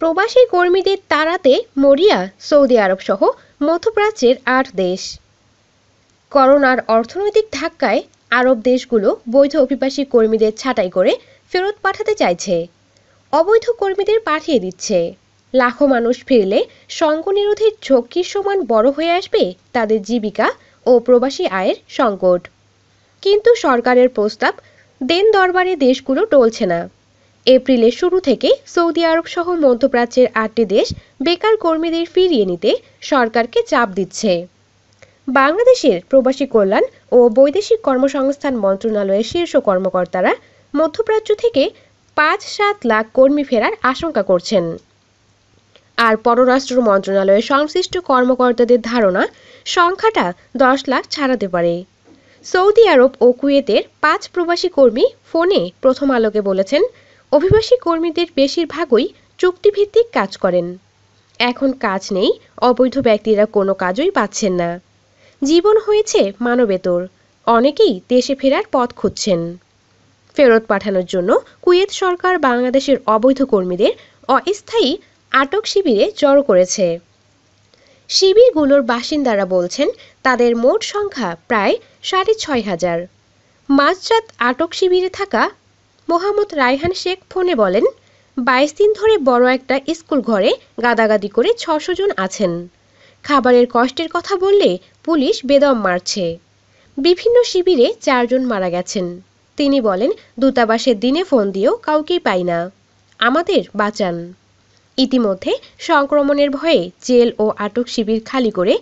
প্রবাসী কর্মীদের তাড়াতে মরিয়া সৌদি আরব সহ মধ্যপ্রাচ্যের আট দেশ করোনার অর্থনৈতিক ধাক্কায় আরব দেশগুলো বৈধ অভিবাসী কর্মীদের ছাঁটাই করে ফেরত পাঠাতে চাইছে অবৈধ কর্মীদের পাঠিয়ে দিচ্ছে লাখো মানুষ ফিরলে সঙ্গ ঝক্কির সমান বড় হয়ে আসবে তাদের জীবিকা ও প্রবাসী আয়ের সংকট কিন্তু সরকারের প্রস্তাব দেন দরবারে দেশগুলো টলছে না এপ্রিলের শুরু থেকে সৌদি আরব সহ মধ্যপ্রাচ্যের আটটি দেশ বেকার কর্মীদের ফিরিয়ে নিতে সরকারকে চাপ দিচ্ছে বাংলাদেশের প্রবাসী কল্যাণ ও বৈদেশিক কর্মসংস্থান মন্ত্রণালয়ের শীর্ষ কর্মকর্তারা মধ্যপ্রাচ্য থেকে পাঁচ সাত লাখ কর্মী ফেরার আশঙ্কা করছেন আর পররাষ্ট্র মন্ত্রণালয়ের সংশ্লিষ্ট কর্মকর্তাদের ধারণা সংখ্যাটা দশ লাখ ছাড়াতে পারে সৌদি আরব ও কুয়েতের পাঁচ প্রবাসী কর্মী ফোনে প্রথম আলোকে বলেছেন অভিবাসী কর্মীদের বেশিরভাগই চুক্তিভিত্তিক কাজ করেন এখন কাজ নেই অবৈধ ব্যক্তিরা কোনো কাজই পাচ্ছেন না জীবন হয়েছে মানবেতর অনেকেই দেশে ফেরার পথ খুঁজছেন ফেরত পাঠানোর জন্য কুয়েত সরকার বাংলাদেশের অবৈধ কর্মীদের অস্থায়ী আটক শিবিরে জড়ো করেছে শিবিরগুলোর বাসিন্দারা বলছেন তাদের মোট সংখ্যা প্রায় সাড়ে ছয় হাজার মাঝরাত আটক শিবিরে থাকা মোহাম্মদ রায়হান শেখ ফোনে বলেন বাইশ দিন ধরে বড় একটা স্কুল ঘরে গাদাগাদি করে ছশো জন আছেন খাবারের কষ্টের কথা বললে পুলিশ বেদম মারছে বিভিন্ন শিবিরে চারজন মারা গেছেন তিনি বলেন দূতাবাসের দিনে ফোন দিয়েও কাউকেই পাই না আমাদের বাঁচান ইতিমধ্যে সংক্রমণের ভয়ে জেল ও আটক শিবির খালি করে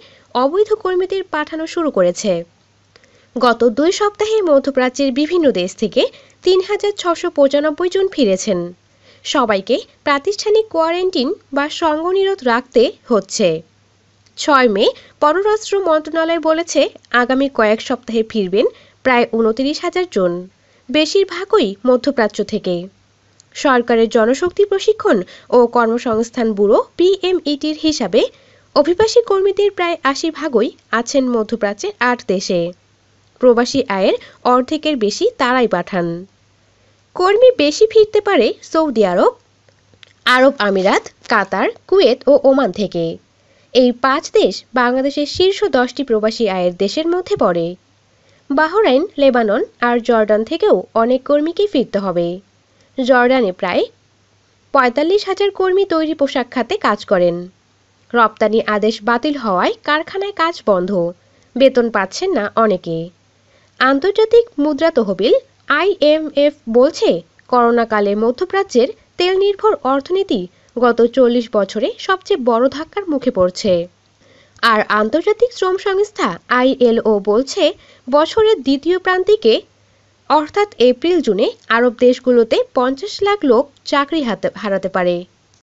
অবৈধ কর্মীদের পাঠানো শুরু করেছে গত দুই সপ্তাহে মধ্যপ্রাচ্যের বিভিন্ন দেশ থেকে তিন হাজার ছশো পঁচানব্বই জন ফিরেছেন সবাইকে প্রাতিষ্ঠানিক কোয়ারেন্টিন বা সঙ্গনিরোধ রাখতে হচ্ছে ছয় মে পররাষ্ট্র মন্ত্রণালয় বলেছে আগামী কয়েক সপ্তাহে ফিরবেন প্রায় উনতিরিশ হাজার জন বেশিরভাগই মধ্যপ্রাচ্য থেকে সরকারের জনশক্তি প্রশিক্ষণ ও কর্মসংস্থান ব্যুরো পিএমইটির হিসাবে অভিবাসী কর্মীদের প্রায় আশি ভাগই আছেন মধ্যপ্রাচ্যের আট দেশে প্রবাসী আয়ের অর্ধেকের বেশি তারাই পাঠান কর্মী বেশি ফিরতে পারে সৌদি আরব আরব আমিরাত কাতার কুয়েত ও ওমান থেকে এই পাঁচ দেশ বাংলাদেশের শীর্ষ দশটি প্রবাসী আয়ের দেশের মধ্যে পড়ে বাহরাইন লেবানন আর জর্ডান থেকেও অনেক কর্মীকে ফিরতে হবে জর্ডানে প্রায় পঁয়তাল্লিশ হাজার কর্মী তৈরি পোশাক খাতে কাজ করেন রপ্তানি আদেশ বাতিল হওয়ায় কারখানায় কাজ বন্ধ বেতন পাচ্ছেন না অনেকে আন্তর্জাতিক মুদ্রা তহবিল আইএমএফ বলছে করোনাকালে মধ্যপ্রাচ্যের তেল নির্ভর অর্থনীতি গত চল্লিশ বছরে সবচেয়ে বড় ধাক্কার মুখে পড়ছে আর আন্তর্জাতিক শ্রম সংস্থা আইএলও বলছে বছরের দ্বিতীয় প্রান্তিকে অর্থাৎ এপ্রিল জুনে আরব দেশগুলোতে পঞ্চাশ লাখ লোক চাকরি হারাতে পারে